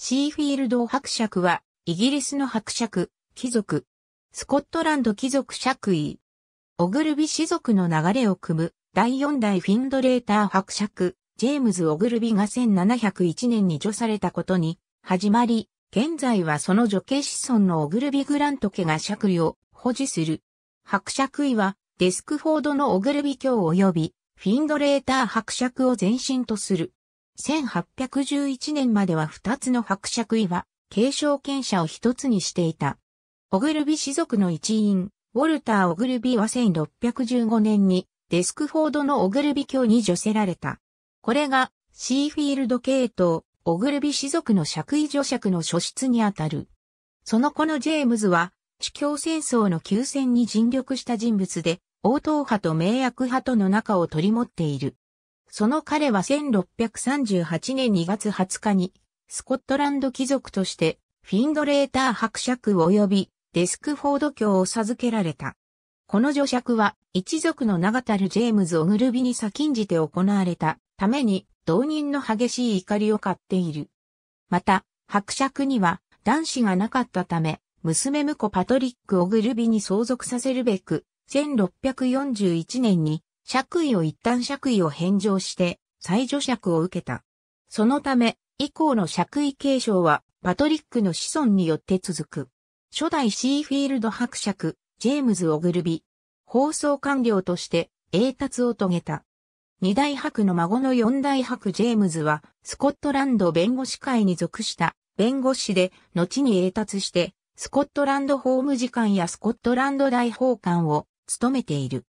シーフィールド伯爵は、イギリスの伯爵、貴族。スコットランド貴族爵位。オグルビ氏族の流れを組む、第四代フィンドレーター伯爵、ジェームズ・オグルビが1701年に除されたことに、始まり、現在はその女系子孫のオグルビ・グラント家が爵位を保持する。伯爵位は、デスクフォードのオグルビ卿及び、フィンドレーター伯爵を前身とする。1811年までは二つの伯爵位は、継承権者を一つにしていた。オグルビ氏族の一員、ウォルター・オグルビは1615年に、デスクフォードのオグルビ卿に除せられた。これが、シーフィールド系統、オグルビ氏族の爵位除爵の初出にあたる。その子のジェームズは、主教戦争の休戦に尽力した人物で、王党派と名役派との仲を取り持っている。その彼は1638年2月20日に、スコットランド貴族として、フィンドレーター伯爵及びデスクフォード教を授けられた。この女爵は、一族の長たるジェームズ・オグルビに先んじて行われたために、同人の激しい怒りを買っている。また、伯爵には男子がなかったため、娘婿パトリック・オグルビに相続させるべく、1641年に爵位を一旦爵位を返上して、再助爵を受けた。そのため、以降の爵位継承は、パトリックの子孫によって続く。初代シーフィールド伯爵、ジェームズ・オグルビ、放送官僚として栄達を遂げた。二代伯の孫の四代伯ジェームズは、スコットランド弁護士会に属した弁護士で、後に栄達して、スコットランド法務次官やスコットランド大法官を務めている。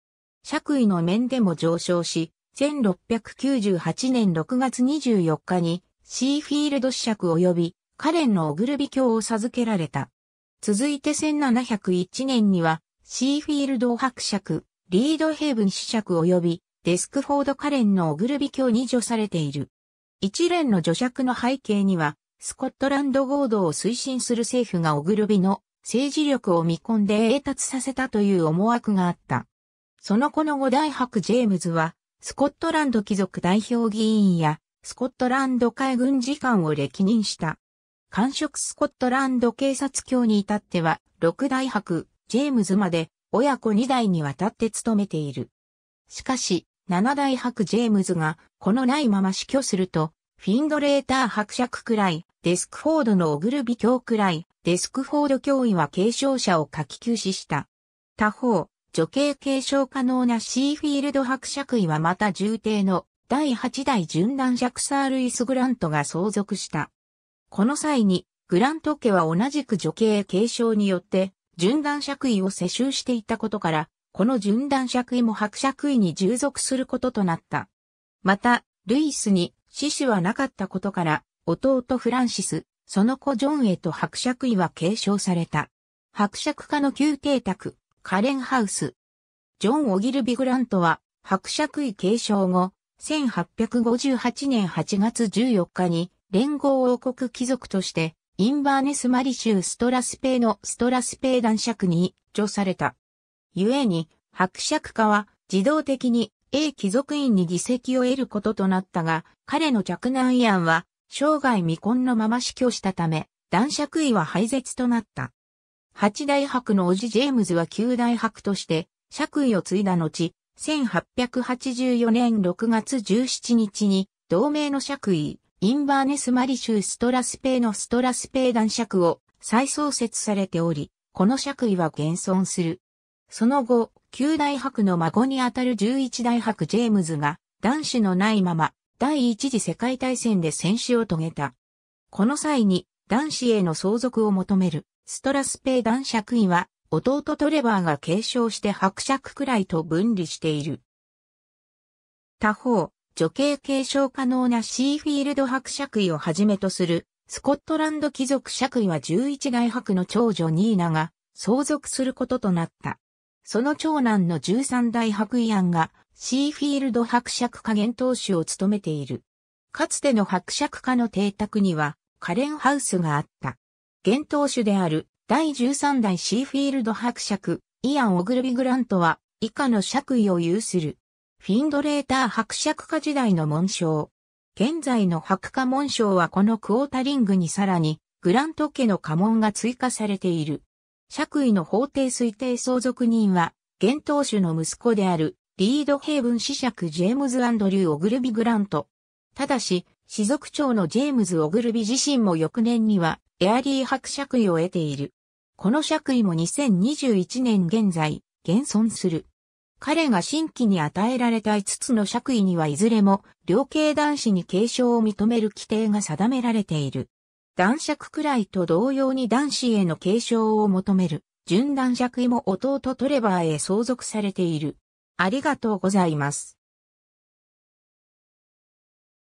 爵位の面でも上昇し、1698年6月24日にシーフィールド子爵及びカレンのオグルビ教を授けられた。続いて1701年にはシーフィールド伯爵、リードヘイブン子爵及びデスクフォードカレンのオグルビ教に除されている。一連の除爵の背景には、スコットランド合同を推進する政府がオグルビの政治力を見込んで栄達させたという思惑があった。その後の五大伯ジェームズは、スコットランド貴族代表議員や、スコットランド海軍次官を歴任した。官職スコットランド警察協に至っては、六大伯、ジェームズまで、親子二代にわたって務めている。しかし、七大伯ジェームズが、このないまま死去すると、フィンドレーター伯爵くらい、デスクフォードのオグルビ教くらい、デスクフォード教員は継承者を書き休止した。他方、女系継承可能なシーフィールド伯爵位はまた重帝の第8代順男爵サールイス・グラントが相続した。この際に、グラント家は同じく女系継承によって、順男爵位を世襲していたことから、この順男爵位も伯爵位に従属することとなった。また、ルイスに死死はなかったことから、弟フランシス、その子ジョンへと伯爵位は継承された。伯爵家の宮邸宅、カレンハウス。ジョン・オギルビ・グラントは、伯爵位継承後、1858年8月14日に、連合王国貴族として、インバーネスマリ州ストラスペイのストラスペイ男爵に除された。故に、伯爵家は自動的に A 貴族院に議席を得ることとなったが、彼の着難慰案は生涯未婚のまま死去したため、男爵位は廃絶となった。八大伯の叔父ジェームズは九大伯として、爵位を継いだ後、1884年6月17日に、同盟の爵位、インバーネスマリ州ストラスペイのストラスペイ男爵を再創設されており、この爵位は現存する。その後、九大伯の孫にあたる十一大伯ジェームズが、男子のないまま、第一次世界大戦で戦死を遂げた。この際に、男子への相続を求めるストラスペイ男爵位は、弟トレバーが継承して伯爵くらいと分離している。他方、女系継承可能なシーフィールド伯爵位をはじめとする、スコットランド貴族爵位は11代伯の長女ニーナが相続することとなった。その長男の13代伯位案がシーフィールド伯爵家元当主を務めている。かつての伯爵家の邸宅にはカレンハウスがあった。現当主である第13代シーフィールド伯爵、イアン・オグルビ・グラントは、以下の爵位を有する。フィンドレーター伯爵家時代の紋章。現在の白家紋章はこのクォータリングにさらに、グラント家の家紋が追加されている。爵位の法定推定相続人は、現当主の息子である、リード・ヘイブン子爵ジェームズ・アンドリュー・オグルビ・グラント。ただし、士族長のジェームズ・オグルビ自身も翌年には、エアリー伯爵位を得ている。この爵位も2021年現在、現存する。彼が新規に与えられた5つの爵位にはいずれも、両系男子に継承を認める規定が定められている。男爵くらいと同様に男子への継承を求める、純男爵位も弟トレバーへ相続されている。ありがとうございます。